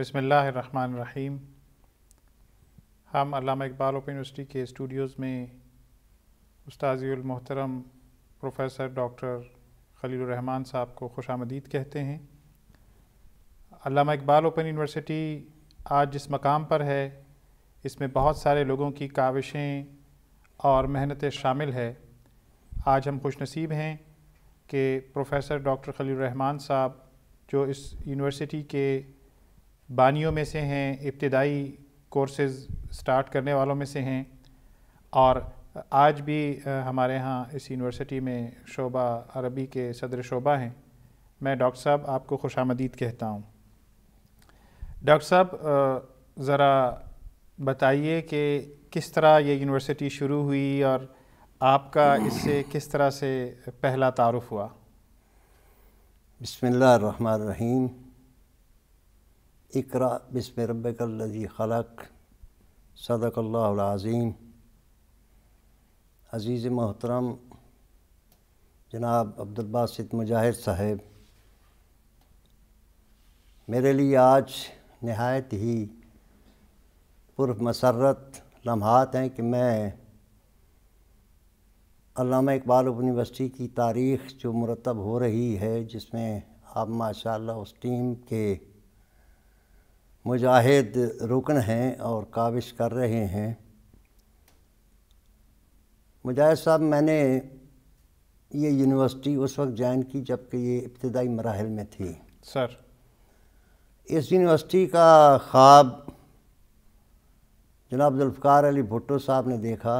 बसमीम हम Allama Iqbal open university के स्टूडियोज़ में उस्ताज़ीलमहतरम प्रोफेसर डॉक्टर खलीलरहमान रहमान साहब को खुश आमदीद कहते हैं अलामा इकबाल ओपन यूनिवर्सिटी आज जिस मकाम पर है इसमें बहुत सारे लोगों की काविशें और मेहनतें शामिल है आज हम खुश नसीब हैं कि प्रोफेसर डॉक्टर खलील रहमान साहब जो इस यूनिवर्सिटी के बानियों में से हैं इब्तदाई कोर्सेज स्टार्ट करने वालों में से हैं और आज भी हमारे यहाँ इस यूनिवर्सिटी में शोबा अरबी के सदर शोबा हैं मैं डॉक्टर साहब आपको खुश आमदीद कहता हूँ डॉक्टर साहब ज़रा बताइए कि किस तरह ये यूनिवर्सिटी शुरू हुई और आपका इससे किस तरह से पहला तारफ़ हुआ रहीम इकरा बिस्म रबी खलक सदक़ल्लाज़ीम अज़ीज़ मोहतरम जनाब अब्दुलबासित मुजाहिद साहेब मेरे लिए आज नहायत ही पुरमसरत लम्हात हैं कि मैं अलामा इकबाल यूनिवर्सिटी की तारीख़ जो मुरतब हो रही है जिसमें आप माशा उस टीम के मुजाहिद रुकन हैं और काविश कर रहे हैं मुजाहिद साहब मैंने ये यूनिवर्सिटी उस वक्त ज्वाइन की जबकि ये इब्तदाई मराहल में थी सर इस यूनिवर्सिटी का ख्वाब जनाब जुल्फ़ार अली भुट्टो साहब ने देखा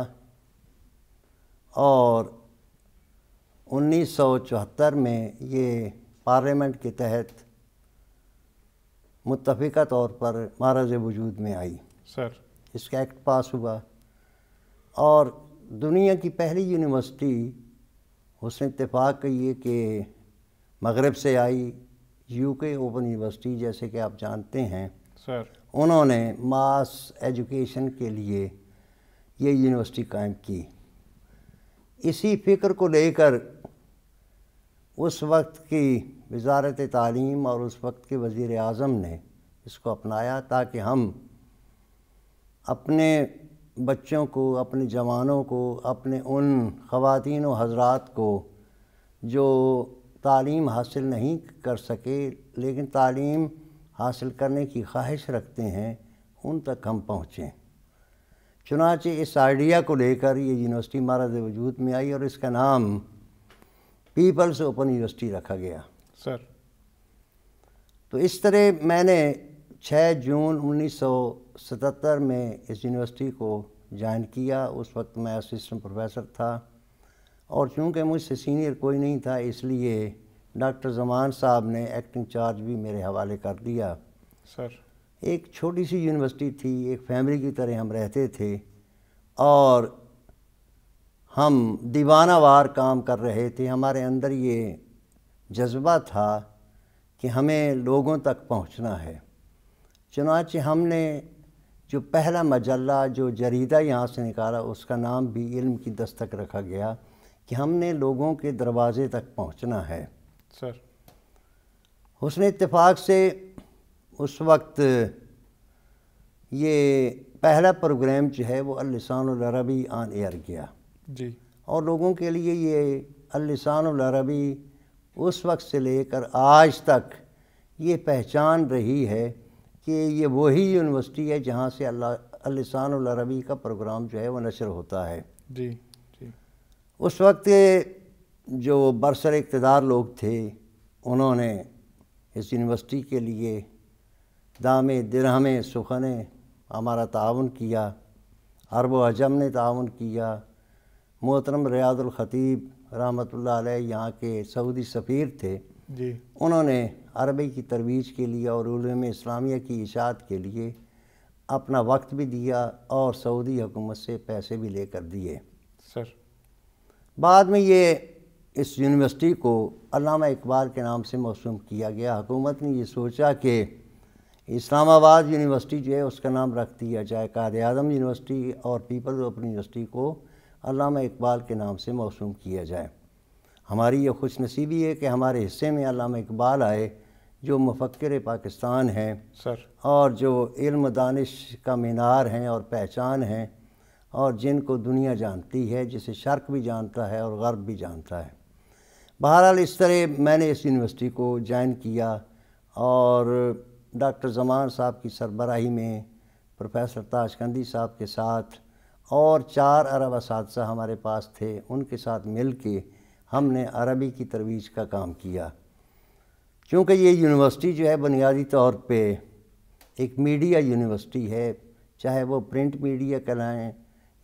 और 1974 में ये पार्लियामेंट के तहत मुतफ़ा तौर पर महाराज वजूद में आई सर इसका एक्ट पास हुआ और दुनिया की पहली यूनिवर्सिटी उसने इतफाक़ है कि मगरब से आई यूके ओपन यूनिवर्सिटी जैसे कि आप जानते हैं सर उन्होंने मास एजुकेशन के लिए ये यूनिवर्सिटी कायम की इसी फ़िक्र को लेकर उस वक्त की वज़ारत तालीम और उस वक्त के वज़ी अजम ने इसको अपनाया ताकि हम अपने बच्चों को अपने जवानों को अपने उन ख़वान हजरात को जो तालीम हासिल नहीं कर सके लेकिन तालीम हासिल करने की ख्वाहिश रखते हैं उन तक हम पहुँचें चुनाचे इस आइडिया को लेकर ये यूनिवर्सिटी महाराज वजूद में आई और इसका नाम पीपल्स ओपन यूनिवर्सिटी रखा गया सर तो इस तरह मैंने 6 जून 1977 में इस यूनिवर्सिटी को ज्वाइन किया उस वक्त मैं असिस्टेंट प्रोफेसर था और चूंकि मुझसे सीनियर कोई नहीं था इसलिए डॉक्टर जमान साहब ने एक्टिंग चार्ज भी मेरे हवाले कर दिया सर एक छोटी सी यूनिवर्सिटी थी एक फैमिली की तरह हम रहते थे और हम दीवानावार काम कर रहे थे हमारे अंदर ये जज्बा था कि हमें लोगों तक पहुंचना है चुनाच हमने जो पहला मजला जो जरीदा यहाँ से निकाला उसका नाम भी इल्म की दस्तक रखा गया कि हमने लोगों के दरवाज़े तक पहुंचना है सर हुसन इतफ़ाक़ से उस वक्त ये पहला प्रोग्राम जो है वो अलिसानरबी आन एयर गया जी और लोगों के लिए ये अलिसानरबी उस वक्त से लेकर आज तक ये पहचान रही है कि ये वही यूनिवर्सिटी है जहाँ से अल्लासानबी का प्रोग्राम जो है वो नशर होता है जी जी उस वक्त जो बरसर इकतदार लोग थे उन्होंने इस यूनिवर्सिटी के लिए दामे दिरहमें सुखने हमारा ताउन किया अरब अजम ने ताउन किया मोहतरम रियादुल ख़तीब रहमतुल्लाह यहाँ के सऊदी सफ़ीर थे जी उन्होंने अरबी की तरवीज के लिए और इस्लामिया की इशात के लिए अपना वक्त भी दिया और सऊदी हुकूमत से पैसे भी लेकर दिए सर बाद में ये इस यूनिवर्सिटी को अलामा इकबाल के नाम से मौसम किया गया हुकूमत ने ये सोचा कि इस्लामाबाद यूनिवर्सिटी जो है उसका नाम रख दिया जाए कार आजम यूनिवर्सिटी और पीपल्स ओपन यूनिवर्सिटी को अलामा इकबाल के नाम से मौसू किया जाए हमारी ये खुश नसीबी है कि हमारे हिस्से में अलामा इकबाल आए जो मफक्र पाकिस्तान हैं सर और जो इल्म दानिश का मीनार हैं और पहचान हैं और जिनको दुनिया जानती है जिसे शर्क भी जानता है और गर्ब भी जानता है बहरहाल इस तरह मैंने इस यूनिवर्सिटी को ज्वाइन किया और डॉक्टर जमान साहब की सरबराही में प्रोफेसर ताजकंदी साहब के साथ और चार अरब इस हमारे पास थे उनके साथ मिल के हमने अरबी की तरवीज का काम किया क्योंकि ये यूनिवर्सिटी जो है बुनियादी तौर पे एक मीडिया यूनिवर्सिटी है चाहे वो प्रिंट मीडिया कहलाएँ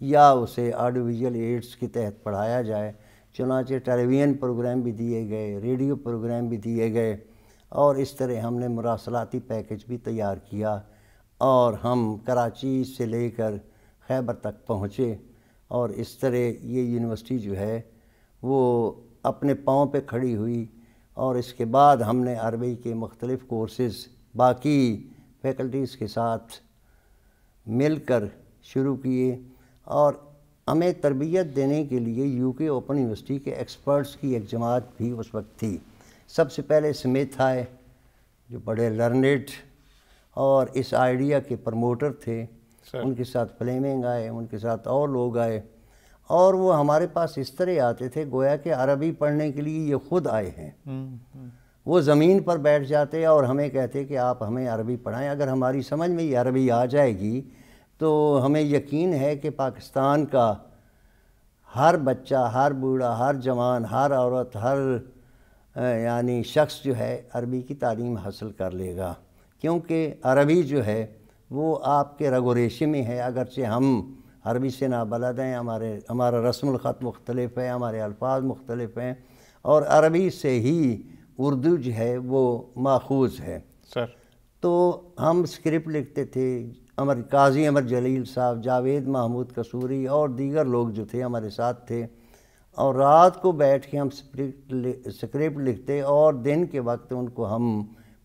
या उसे ऑडियो एड्स के तहत पढ़ाया जाए चुनाचे टेलीविज़न प्रोग्राम भी दिए गए रेडियो प्रोग्राम भी दिए गए और इस तरह हमने मुरासलाती पैकेज भी तैयार किया और हम कराची से लेकर खैबर तक पहुँचे और इस तरह ये यूनिवर्सिटी जो है वो अपने पाँव पे खड़ी हुई और इसके बाद हमने अरबी के मुख्तलिफ़ कोर्सेज़ बाकी फैकल्टीज़ के साथ मिलकर शुरू किए और हमें तरबियत देने के लिए यूके ओपन यूनिवर्सिटी के एक्सपर्ट्स की एक जमात भी उस वक्त थी सबसे पहले स्मिथ आए जो बड़े लर्नेड और इस आइडिया के प्रमोटर थे उनके साथ फ्लेमिंग आए उनके साथ और लोग आए और वो हमारे पास इस तरह आते थे गोया कि अरबी पढ़ने के लिए ये खुद आए हैं हम्म, हम्म। वो ज़मीन पर बैठ जाते और हमें कहते कि आप हमें अरबी पढ़ाएं अगर हमारी समझ में ये अरबी आ जाएगी तो हमें यकीन है कि पाकिस्तान का हर बच्चा हर बूढ़ा हर जवान हर औरत हर यानी शख्स जो है अरबी की तालीम हासिल कर लेगा क्योंकि अरबी जो है वो आपके रेशे में है अगरचे हम अरबी से ना बलद हैं हमारे हमारा रस्म ख़त मुख्तलिफ़ है हमारे अल्फाज मुख्तलिफ हैं और अरबी से ही उर्दू जो है वो माखूज है सर तो हम स्क्रिप्ट लिखते थे अमर काजी अमर जलील साहब जावेद महमूद कसूरी और दीगर लोग जो थे हमारे साथ थे और रात को बैठ के हम स्क्रिप्ट स्क्रिप्ट लिखते और दिन के वक्त उनको हम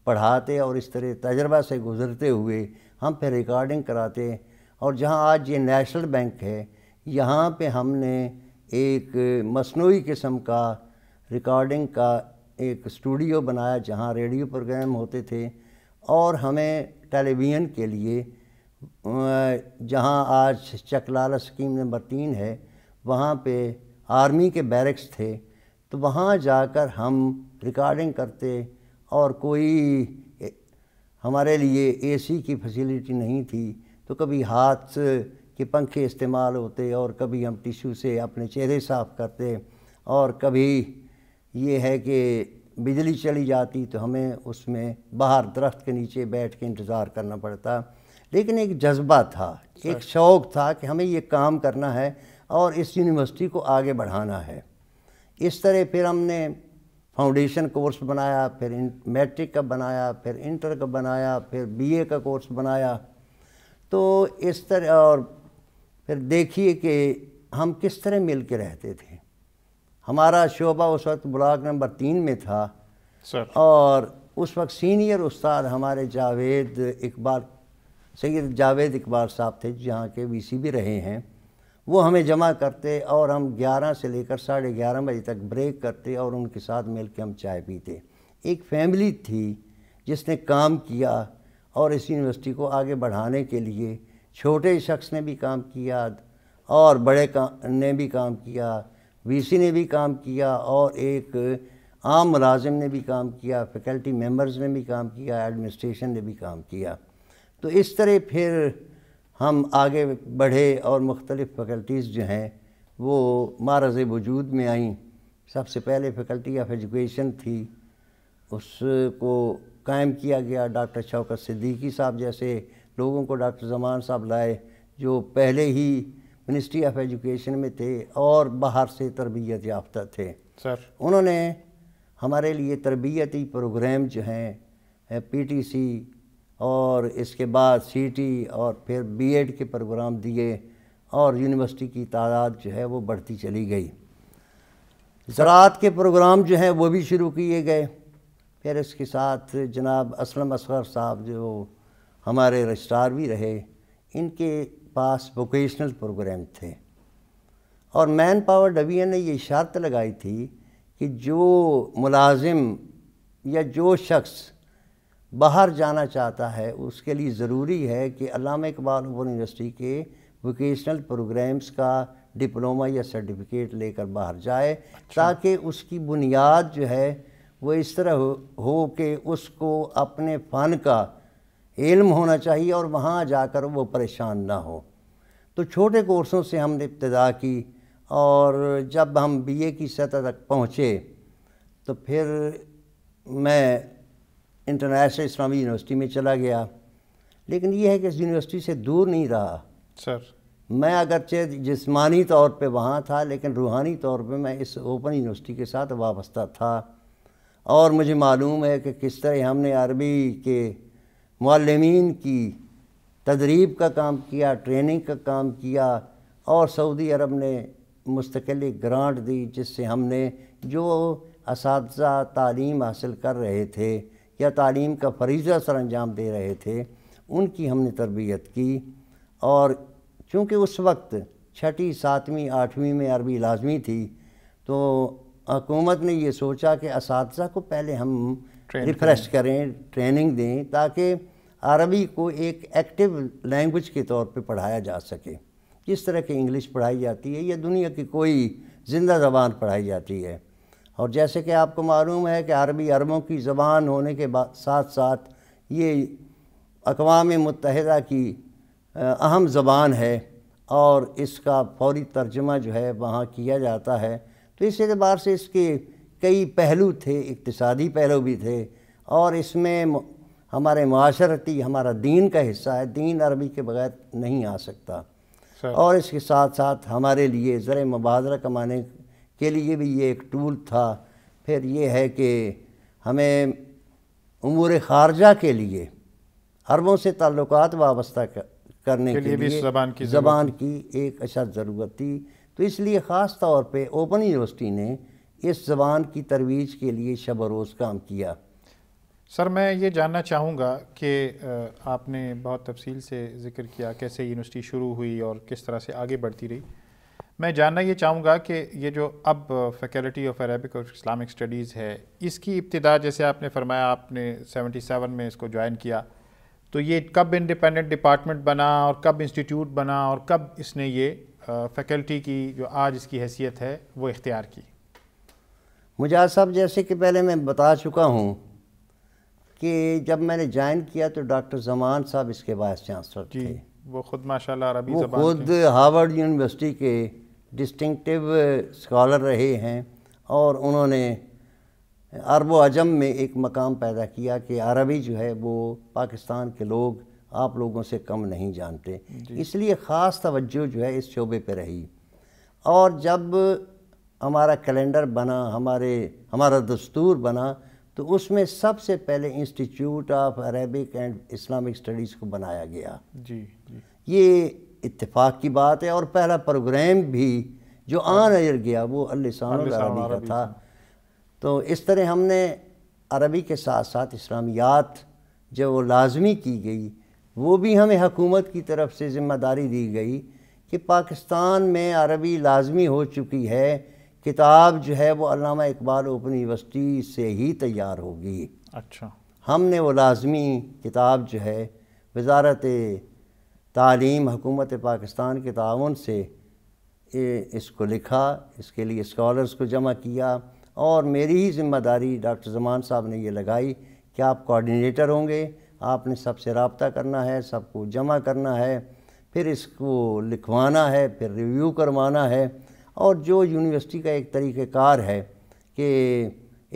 पढ़ाते और इस तरह तजर्बा से गुज़रते हुए हम पे रिकॉर्डिंग कराते और जहाँ आज ये नेशनल बैंक है यहाँ पे हमने एक मसनू किस्म का रिकॉर्डिंग का एक स्टूडियो बनाया जहाँ रेडियो प्रोग्राम होते थे और हमें टेलीविज़न के लिए जहाँ आज चकलाल स्कीम नंबर तीन है वहाँ पे आर्मी के बैरक्स थे तो वहाँ जाकर हम रिकॉर्डिंग करते और कोई हमारे लिए एसी की फैसिलिटी नहीं थी तो कभी हाथ के पंखे इस्तेमाल होते और कभी हम टिश्यू से अपने चेहरे साफ़ करते और कभी ये है कि बिजली चली जाती तो हमें उसमें बाहर दरख्त के नीचे बैठ के इंतज़ार करना पड़ता लेकिन एक जज्बा था एक शौक़ था कि हमें ये काम करना है और इस यूनिवर्सिटी को आगे बढ़ाना है इस तरह फिर हमने फाउंडेशन कोर्स बनाया फिर मैट्रिक का बनाया फिर इंटर का बनाया फिर बीए का कोर्स बनाया तो इस तरह और फिर देखिए कि हम किस तरह मिल के रहते थे हमारा शोभा उस वक्त ब्लॉक नंबर तीन में था सर और उस वक्त सीनियर उस्ताद हमारे जावेद इकबाल सैद जावेद इकबाल साहब थे जहाँ के वीसी भी रहे हैं वो हमें जमा करते और हम 11 से लेकर साढ़े ग्यारह बजे तक ब्रेक करते और उनके साथ मिल के हम चाय पीते एक फैमिली थी जिसने काम किया और इस यूनिवर्सिटी को आगे बढ़ाने के लिए छोटे शख्स ने भी काम किया और बड़े का ने भी काम किया वीसी ने भी काम किया और एक आम मुलाजिम ने भी काम किया फैकल्टी मेंबर्स ने भी काम किया एडमिनिस्ट्रेशन ने भी काम किया तो इस तरह फिर हम आगे बढ़े और मुख्तलिफ़ फ़ैकल्टीज़ जो हैं वो मारज वजूद में आईं सबसे पहले फ़ैकल्टी ऑफ एजुकेशन थी उसको कायम किया गया डॉक्टर शौकत सिद्दीकी साहब जैसे लोगों को डॉक्टर जमान साहब लाए जो पहले ही मिनिस्ट्री ऑफ एजुकेशन में थे और बाहर से तरबियत याफ्ता थे सर उन्होंने हमारे लिए तरबियती प्रोग्राम जो हैं पीटीसी और इसके बाद सी और फिर बी के प्रोग्राम दिए और यूनिवर्सिटी की तादाद जो है वो बढ़ती चली गई ज़रात के प्रोग्राम जो हैं वो भी शुरू किए गए फिर इसके साथ जनाब असलम असगर साहब जो हमारे रजिस्ट्रार भी रहे इनके पास वोकेशनल प्रोग्राम थे और मैन पावर डबिया ने ये शर्त लगाई थी कि जो मुलाजिम या जो शख्स बाहर जाना चाहता है उसके लिए ज़रूरी है कि अलामा इकबाल ओपन यूनिवर्सिटी के वोकेशनल प्रोग्राम्स का डिप्लोमा या सर्टिफिकेट लेकर बाहर जाए अच्छा। ताकि उसकी बुनियाद जो है वो इस तरह हो, हो कि उसको अपने फ़न का इल्म होना चाहिए और वहाँ जाकर वो परेशान ना हो तो छोटे कोर्सों से हमने इब्तदा की और जब हम बीए की सतह तक पहुँचे तो फिर मैं इंटरनेशनल इस्लामी यूनिवर्सिटी में चला गया लेकिन यह है कि इस यूनिवर्सिटी से दूर नहीं रहा सर मैं अगरचे जिसमानी तौर पे वहाँ था लेकिन रूहानी तौर पे मैं इस ओपन यूनिवर्सिटी के साथ वाबस्ता था और मुझे मालूम है कि किस तरह हमने अरबी के मालमीन की तदरीब का काम किया ट्रेनिंग का काम किया और सऊदी अरब ने मुस्तकिल ग्रांट दी जिससे हमने जो इस तलीम हासिल कर रहे थे या तालीम का फरीजा सर अंजाम दे रहे थे उनकी हमने तरबियत की और चूँकि उस वक्त छठी सातवीं आठवीं में अरबी लाजमी थी तो हकूमत ने ये सोचा कि इस को पहले हम रिफ्रेश करें ट्रेनिंग दें ताकि अरबी को एक एक्टिव लैंग्वेज के तौर पे पढ़ाया जा सके जिस तरह की इंग्लिश पढ़ाई जाती है या दुनिया की कोई ज़िंदा ज़बान पढ़ाई जाती है और जैसे कि आपको मालूम है कि अरबी अरबों की ज़बान होने के साथ साथ ये अकवाम मुतहदा की अहम ज़बान है और इसका फौरी तर्जमा जो है वहाँ किया जाता है तो इस एतबार से इसके कई पहलू थे इकतसादी पहलू भी थे और इसमें हमारे माशरती हमारा दीन का हिस्सा है दीन अरबी के बगैर नहीं आ सकता और इसके साथ साथ हमारे लिए ज़र मुबादरा कमाने के लिए भी ये एक टूल था फिर ये है कि हमें उमूर ख़ारजा के लिए अरबों से ताल्लुक़ वाबस्ता करने के, के लिए, लिए ज़बान की ज़बान की एक अच्छा ज़रूरत थी तो इसलिए ख़ास तौर पे ओपन यूनिवर्सिटी ने इस ज़बान की तरवीज के लिए शब रोज़ काम किया सर मैं ये जानना चाहूँगा कि आपने बहुत तफसील से ज़िक्र किया कैसे यूनिवर्सिटी शुरू हुई और किस तरह से आगे बढ़ती रही मैं जानना ये चाहूँगा कि ये जो अब फैकल्टी ऑफ अरबिक और इस्लामिक स्टडीज़ है इसकी इब्तदा जैसे आपने फरमाया आपने 77 में इसको ज्वाइन किया तो ये कब इंडिपेंडेंट डिपार्टमेंट बना और कब इंस्टीट्यूट बना और कब इसने ये फैकल्टी की जो आज इसकी हैसियत है वो इख्तियार की मुजाज साहब जैसे कि पहले मैं बता चुका हूँ कि जब मैंने ज्वाइन किया तो डॉक्टर जमान साहब इसके वाइस चांसलर थे वो खुद माशाल्लाह अरबी वो खुद हार्वर्ड यूनिवर्सिटी के डिस्टिंक्टिव स्कॉलर रहे हैं और उन्होंने अरब अजम में एक मकाम पैदा किया कि अरबी जो है वो पाकिस्तान के लोग आप लोगों से कम नहीं जानते इसलिए ख़ास तवज्जो जो है इस शोबे पे रही और जब हमारा कैलेंडर बना हमारे हमारा दस्तूर बना तो उसमें सबसे पहले institute of Arabic and Islamic studies को बनाया गया जी, जी। ये इतफ़ाक़ की बात है और पहला प्रोग्राम भी जो हाँ। आन अजर गया वो अलिसान अरबी का था तो इस तरह हमने अरबी के साथ साथ इस्लामियात जब वो लाजमी की गई वो भी हमें हकूमत की तरफ से ज़िम्मेदारी दी गई कि पाकिस्तान में अरबी लाजमी हो चुकी है किताब जो है वो अलामा इकबाल ओपन यूनिवर्सिटी से ही तैयार होगी अच्छा हमने वो लाजमी किताब जो है वजारत तालीम हुकूमत पाकिस्तान के तान से इसको लिखा इसके लिए इस्कॉलर्स को जमा किया और मेरी ही जिम्मेदारी डॉक्टर जमान साहब ने ये लगाई कि आप कोऑर्डिनेटर होंगे आपने सबसे रबता करना है सबको जमा करना है फिर इसको लिखवाना है फिर रिव्यू करवाना है और जो यूनिवर्सिटी का एक तरीक़ार है कि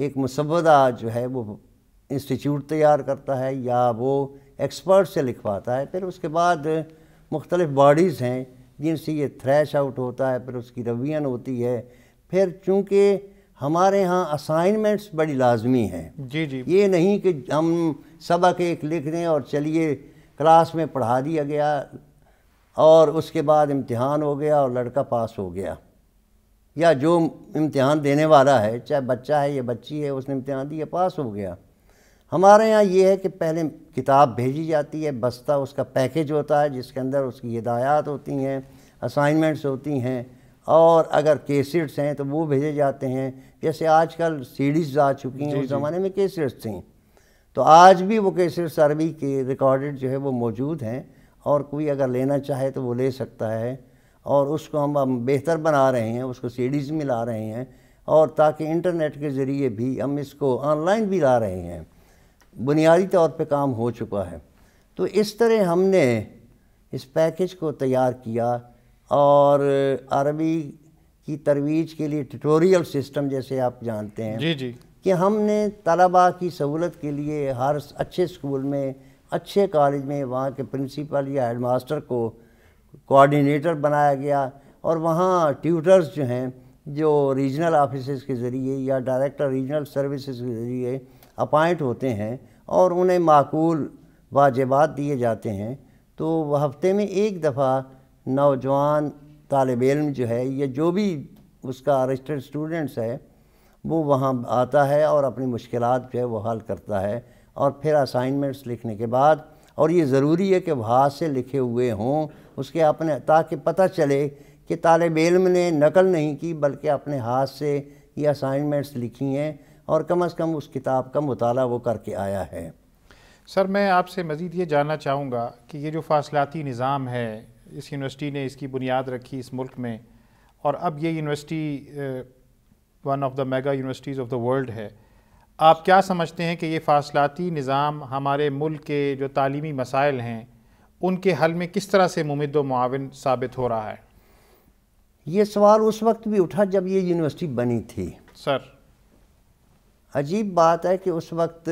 एक मुसवदा जो है वो इंस्टीट्यूट तैयार करता है या वो एक्सपर्ट से लिखवाता है फिर उसके बाद मुख्तलिफ बॉडीज़ हैं जिनसे ये थ्रैश आउट होता है फिर उसकी रवीन होती है फिर चूँकि हमारे यहाँ असाइनमेंट्स बड़ी लाजमी हैं जी जी ये नहीं कि हम सबक एक लिख दें और चलिए क्लास में पढ़ा दिया गया और उसके बाद इम्तहान हो गया और लड़का पास हो गया या जो इम्तिहान देने वाला है चाहे बच्चा है या बच्ची है उसने इम्तहान दिया पास हो गया हमारे यहाँ ये है कि पहले किताब भेजी जाती है बस्ता उसका पैकेज होता है जिसके अंदर उसकी हिदायत होती हैं असाइनमेंट्स होती हैं और अगर केसेट्स हैं तो वो भेजे जाते हैं जैसे आजकल सीडीज आ चुकी हैं उस ज़माने में केसेट्स थी तो आज भी वो केसेट्स अरबी के रिकॉर्डेड जो है वो मौजूद हैं और कोई अगर लेना चाहे तो वो ले सकता है और उसको हम बेहतर बना रहे हैं उसको सीडीज़ में ला रहे हैं और ताकि इंटरनेट के ज़रिए भी हम इसको ऑनलाइन भी ला रहे हैं बुनियादी तौर पे काम हो चुका है तो इस तरह हमने इस पैकेज को तैयार किया और अरबी की तरवीज के लिए ट्यूटोरियल सिस्टम जैसे आप जानते हैं जी जी कि हमने तलबा की सहूलत के लिए हर अच्छे स्कूल में अच्छे कॉलेज में वहाँ के प्रिंसिपल या हेडमास्टर को कोऑर्डिनेटर बनाया गया और वहाँ ट्यूटर्स जो हैं जो रीजनल ऑफिस के ज़रिए या डायरेक्टर रीजनल सर्विसेज के ज़रिए अपॉइंट होते हैं और उन्हें माकूल वाजिबात दिए जाते हैं तो वह हफ्ते में एक दफ़ा नौजवान तालब इल्म जो है या जो भी उसका रजिस्टर्ड स्टूडेंट्स है वो वहाँ आता है और अपनी मुश्किल जो है वो हल करता है और फिर असाइनमेंट्स लिखने के बाद और ये ज़रूरी है कि हाथ से लिखे हुए हों उसके अपने ताकि पता चले कि तालब इम ने नकल नहीं की बल्कि अपने हाथ से ये असाइनमेंट्स लिखी हैं और कम अज़ कम उस किताब का मताल वो करके आया है सर मैं आपसे मज़ीद ये जानना चाहूँगा कि ये जो फासलाती निज़ाम है इस यूनिवर्सिटी ने इसकी बुनियाद रखी इस मुल्क में और अब ये university one of the mega universities of the world है आप क्या समझते हैं कि ये फासलाती निज़ाम हमारे मुल्क के जो तालीमी मसाइल हैं उनके हल में किस तरह से मुमद मावन साबित हो रहा है ये सवाल उस वक्त भी उठा जब ये यूनिवर्सिटी बनी थी सर अजीब बात है कि उस वक्त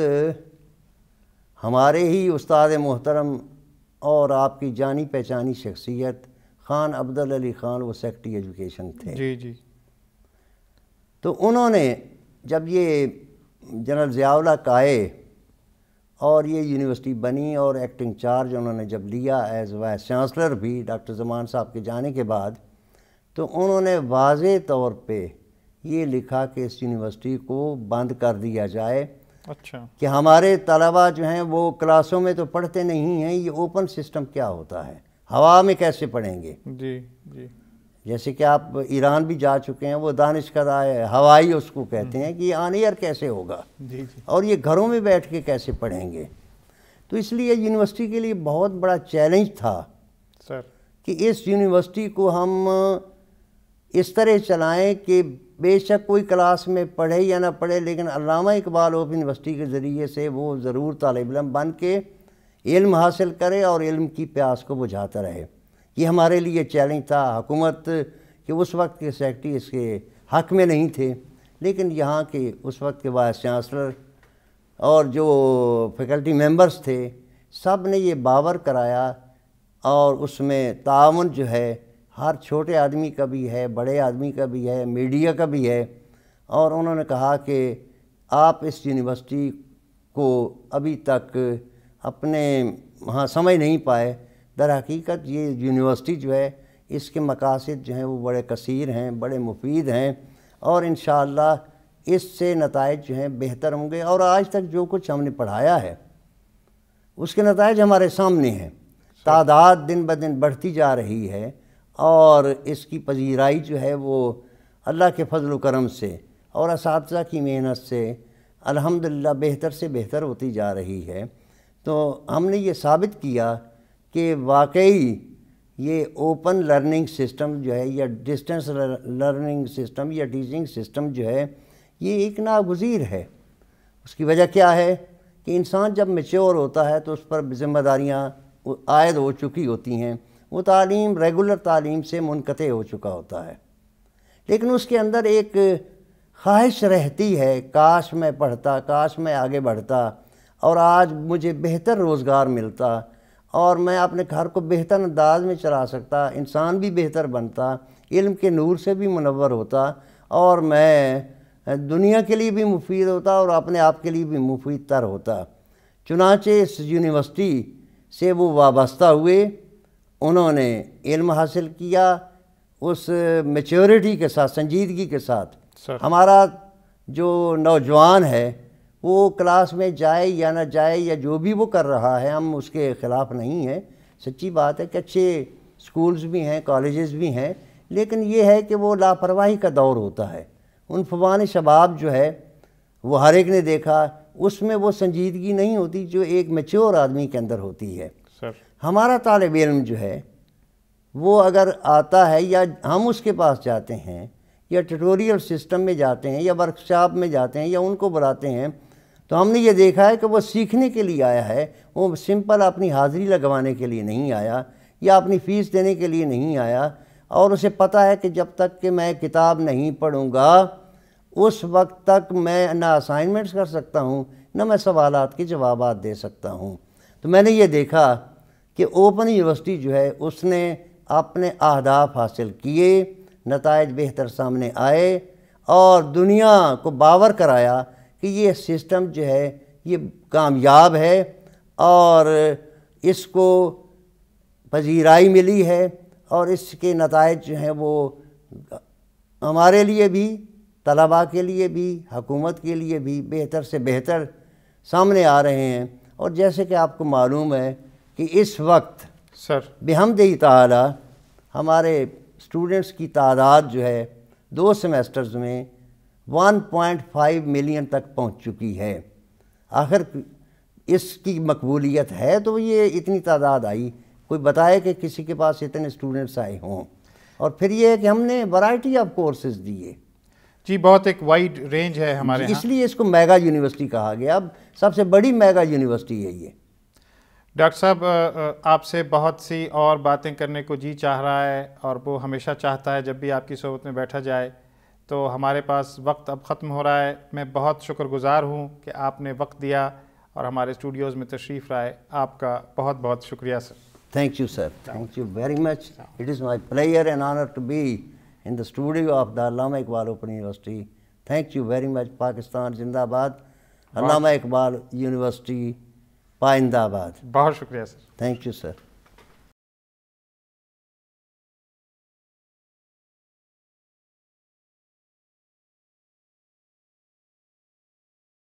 हमारे ही उस्ताद मोहतरम और आपकी जानी पहचानी शख्सियत ख़ान अब्दुल अली ख़ान वो सेक्रेटरी एजुकेशन थे जी जी तो उन्होंने जब ये जनरल जियाला काए और ये यूनिवर्सिटी बनी और एक्टिंग चार्ज उन्होंने जब लिया एज वाइस चांसलर भी डॉक्टर जमान साहब के जाने के बाद तो उन्होंने वाज तौर पर ये लिखा कि इस यूनिवर्सिटी को बंद कर दिया जाए अच्छा कि हमारे तलबा जो हैं वो क्लासों में तो पढ़ते नहीं हैं ये ओपन सिस्टम क्या होता है हवा में कैसे पढ़ेंगे जी जी जैसे कि आप ईरान भी जा चुके हैं वो दानिश का हवाई उसको कहते हम्म। हैं कि आन ईयर कैसे होगा जी जी और ये घरों में बैठ के कैसे पढ़ेंगे तो इसलिए यूनिवर्सिटी के लिए बहुत बड़ा चैलेंज था सर कि इस यूनिवर्सिटी को हम इस तरह चलाएं कि बेशक कोई क्लास में पढ़े या ना पढ़े लेकिन अलामा इकबाल ओपन यूनिवर्सिटी के ज़रिए से वो ज़रूर तालब बन के इल्म हासिल करे और इल्म की प्यास को बुझाता रहे ये हमारे लिए चैलेंज था हुकूमत के उस वक्त के सेक्रटरी इसके हक में नहीं थे लेकिन यहाँ के उस वक्त के वाइस चांसलर और जो फैकल्टी मेंबर्स थे सब ने ये बावर कराया और उसमें ताउन जो है हर छोटे आदमी का भी है बड़े आदमी का भी है मीडिया का भी है और उन्होंने कहा कि आप इस यूनिवर्सिटी को अभी तक अपने वहाँ समझ नहीं पाए दर हकीकत ये यूनिवर्सिटी जो है इसके मकासद जो हैं वो बड़े कसीर हैं बड़े मुफीद हैं और इन इससे नतज जो हैं बेहतर होंगे और आज तक जो कुछ हमने पढ़ाया है उसके नतज हमारे सामने हैं तादाद दिन ब दिन बढ़ती जा रही है और इसकी पजीराई जो है वो अल्लाह के फजल करम से और इस की मेहनत से अल्हम्दुलिल्लाह बेहतर से बेहतर होती जा रही है तो हमने ये साबित किया कि वाकई ये ओपन लर्निंग सिस्टम जो है या डिस्टेंस लर्निंग सिस्टम या टीचिंग सिस्टम जो है ये एक नागज़ीर है उसकी वजह क्या है कि इंसान जब मेच्योर होता है तो उस पर जिम्मेदारियाँ आयद हो चुकी होती हैं वो तालीम रेगुलर तालीम से मुनक़ हो चुका होता है लेकिन उसके अंदर एक ख्वाहिश रहती है काश मैं पढ़ता काश मैं आगे बढ़ता और आज मुझे बेहतर रोज़गार मिलता और मैं अपने घर को बेहतर अंदाज में चला सकता इंसान भी बेहतर बनता इल्म के नूर से भी मुनवर होता और मैं दुनिया के लिए भी मुफीद होता और अपने आप के लिए भी मुफीद तर होता चुनाचे इस यूनिवर्सिटी से वो वाबस्ता हुए उन्होंने इल्म हासिल किया उस मेच्योरिटी के साथ संजीदगी के साथ हमारा जो नौजवान है वो क्लास में जाए या ना जाए या जो भी वो कर रहा है हम उसके ख़िलाफ़ नहीं हैं सच्ची बात है कि अच्छे स्कूल्स भी हैं कॉलेजेस भी हैं लेकिन ये है कि वो लापरवाही का दौर होता है उन फवान शबाब जो है वो हर एक ने देखा उसमें वो संजीदगी नहीं होती जो एक मेच्योर आदमी के अंदर होती है हमारा तालब इम जो है वो अगर आता है या हम उसके पास जाते हैं या ट्यूटोरियल सिस्टम में जाते हैं या वर्कशॉप में जाते हैं या उनको बुलाते हैं तो हमने ये देखा है कि वो सीखने के लिए आया है वो सिंपल अपनी हाज़िरी लगवाने के लिए नहीं आया या अपनी फ़ीस देने के लिए नहीं आया और उसे पता है कि जब तक कि मैं किताब नहीं पढ़ूँगा उस वक्त तक मैं ना असाइनमेंट्स कर सकता हूँ ना मैं सवालात के जवाब दे सकता हूँ तो मैंने ये देखा कि ओपन यूनिवर्सिटी जो है उसने अपने अहदाफ हासिल किए नतज बेहतर सामने आए और दुनिया को बावर कराया कि ये सिस्टम जो है ये कामयाब है और इसको पजीराई मिली है और इसके नतज जो हैं वो हमारे लिए भी तलबा के लिए भी हकूमत के लिए भी बेहतर से बेहतर सामने आ रहे हैं और जैसे कि आपको मालूम है कि इस वक्त सर बेहमद तारा हमारे स्टूडेंट्स की तादाद जो है दो सेमेस्टर्स में 1.5 मिलियन तक पहुंच चुकी है आखिर इसकी मकबूलियत है तो ये इतनी तादाद आई कोई बताए कि किसी के पास इतने स्टूडेंट्स आए हों और फिर ये है कि हमने वैरायटी ऑफ कोर्सेज दिए जी बहुत एक वाइड रेंज है हमारे इसलिए इसको मेगा यूनिवर्सिटी कहा गया अब सबसे बड़ी मेगा यूनिवर्सिटी है ये डॉक्टर साहब आपसे बहुत सी और बातें करने को जी चाह रहा है और वो हमेशा चाहता है जब भी आपकी सोबत में बैठा जाए तो हमारे पास वक्त अब ख़त्म हो रहा है मैं बहुत शुक्रगुज़ार हूँ कि आपने वक्त दिया और हमारे स्टूडियोज़ में तशरीफ़ है आपका बहुत बहुत शुक्रिया sir thank you sir thank you very much it is my pleasure and honour to be in the studio of the Allama Iqbal open university thank you very much Pakistan जिंदाबाद अलामा इकबाल यूनिवर्सिटी पाइंदाबाद बहुत शुक्रिया सर थैंक यू सर